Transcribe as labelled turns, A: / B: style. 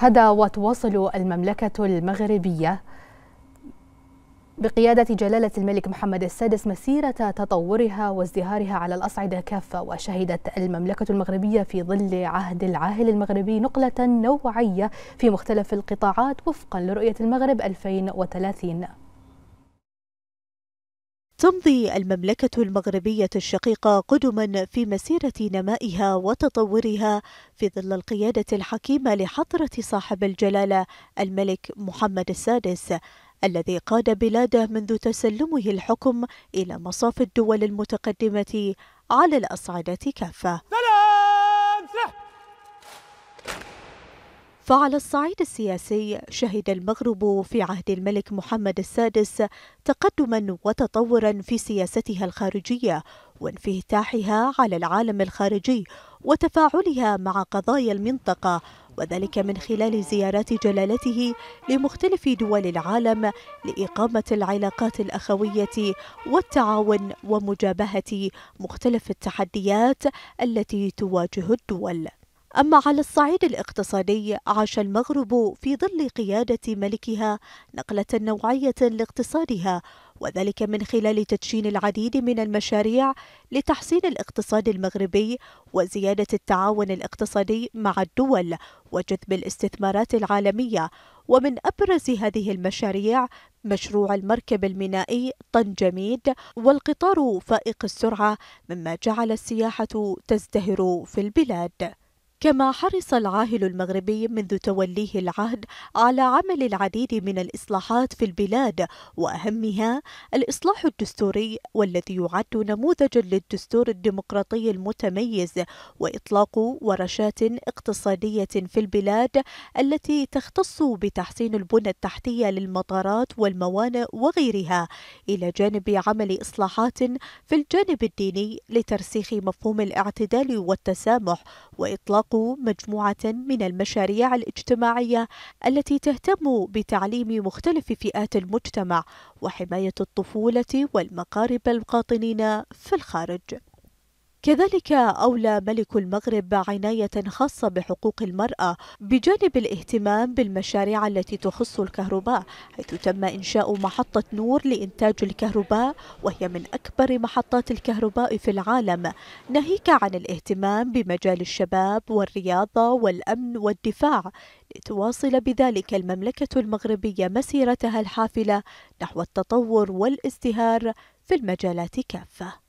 A: هذا وتواصل المملكة المغربية بقيادة جلالة الملك محمد السادس مسيرة تطورها وازدهارها على الأصعدة كافة وشهدت المملكة المغربية في ظل عهد العاهل المغربي نقلة نوعية في مختلف القطاعات وفقا لرؤية المغرب 2030
B: تمضي المملكة المغربية الشقيقة قدما في مسيرة نمائها وتطورها في ظل القيادة الحكيمة لحضرة صاحب الجلالة الملك محمد السادس الذي قاد بلاده منذ تسلمه الحكم إلى مصاف الدول المتقدمة على الأصعدة كافة. فعلى الصعيد السياسي شهد المغرب في عهد الملك محمد السادس تقدما وتطورا في سياستها الخارجيه وانفتاحها على العالم الخارجي وتفاعلها مع قضايا المنطقه وذلك من خلال زيارات جلالته لمختلف دول العالم لاقامه العلاقات الاخويه والتعاون ومجابهه مختلف التحديات التي تواجه الدول أما على الصعيد الاقتصادي عاش المغرب في ظل قيادة ملكها نقلة نوعية لاقتصادها وذلك من خلال تدشين العديد من المشاريع لتحسين الاقتصاد المغربي وزيادة التعاون الاقتصادي مع الدول وجذب الاستثمارات العالمية ومن أبرز هذه المشاريع مشروع المركب المينائي طنجميد والقطار فائق السرعة مما جعل السياحة تزدهر في البلاد كما حرص العاهل المغربي منذ توليه العهد على عمل العديد من الإصلاحات في البلاد وأهمها الإصلاح الدستوري والذي يعد نموذجا للدستور الديمقراطي المتميز وإطلاق ورشات اقتصادية في البلاد التي تختص بتحسين البنى التحتية للمطارات والموانئ وغيرها إلى جانب عمل إصلاحات في الجانب الديني لترسيخ مفهوم الاعتدال والتسامح وإطلاق إطلاق مجموعة من المشاريع الاجتماعية التي تهتم بتعليم مختلف فئات المجتمع وحماية الطفولة والمقارب القاطنين في الخارج كذلك أولى ملك المغرب عناية خاصة بحقوق المرأة بجانب الاهتمام بالمشاريع التي تخص الكهرباء حيث تم إنشاء محطة نور لإنتاج الكهرباء وهي من أكبر محطات الكهرباء في العالم ناهيك عن الاهتمام بمجال الشباب والرياضة والأمن والدفاع لتواصل بذلك المملكة المغربية مسيرتها الحافلة نحو التطور والازدهار
A: في المجالات كافة